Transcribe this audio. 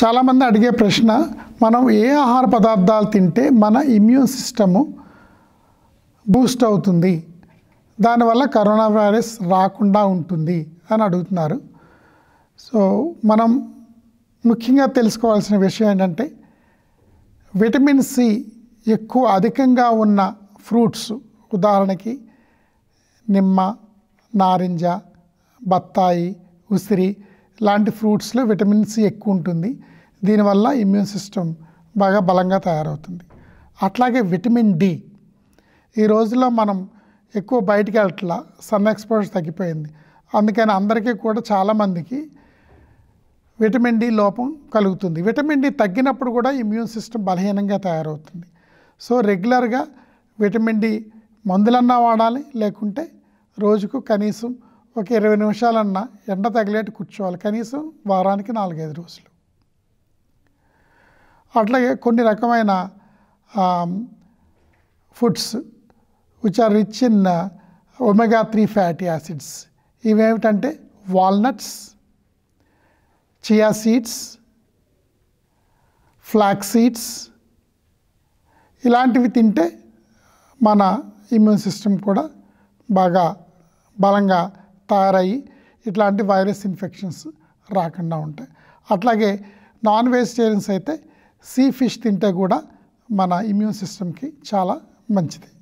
చాలామంది అడిగే ప్రశ్న మనం ఏ ఆహార పదార్థాలు తింటే మన ఇమ్యూన్ సిస్టము బూస్ట్ అవుతుంది దానివల్ల కరోనా వైరస్ రాకుండా ఉంటుంది అని అడుగుతున్నారు సో మనం ముఖ్యంగా తెలుసుకోవాల్సిన విషయం ఏంటంటే విటమిన్ సి ఎక్కువ అధికంగా ఉన్న ఫ్రూట్స్ ఉదాహరణకి నిమ్మ నారింజ బత్తాయి ఉసిరి లాంటి ఫ్రూట్స్లో విటమిన్ సి ఎక్కువ ఉంటుంది దీనివల్ల ఇమ్యూన్ సిస్టమ్ బాగా బలంగా తయారవుతుంది అట్లాగే విటమిన్ డి ఈ రోజుల్లో మనం ఎక్కువ బయటికి వెళ్ళట్లా సన్ ఎక్స్పోజర్ తగ్గిపోయింది అందుకని అందరికీ కూడా చాలామందికి విటమిన్ డి లోపం కలుగుతుంది విటమిన్ డి తగ్గినప్పుడు కూడా ఇమ్యూన్ సిస్టమ్ బలహీనంగా తయారవుతుంది సో రెగ్యులర్గా విటమిన్ డి మందులన్నా వాడాలి లేకుంటే రోజుకు కనీసం ఒక ఇరవై నిమిషాలన్నా ఎండ తగిలేట్టు కూర్చోవాలి కనీసం వారానికి నాలుగైదు రోజులు అట్లాగే కొన్ని రకమైన foods which are rich in omega three fatty acids ఇవేమిటంటే walnuts chia seeds flax seeds ఇలాంటివి తింటే మన ఇమ్యూన్ సిస్టమ్ కూడా బాగా బలంగా తయారయ్యి ఇట్లాంటి వైరస్ ఇన్ఫెక్షన్స్ రాకుండా ఉంటాయి అట్లాగే నాన్ వెజిటేరియన్స్ అయితే సీ ఫిష్ తింటే కూడా మన ఇమ్యూన్ సిస్టమ్కి చాలా మంచిది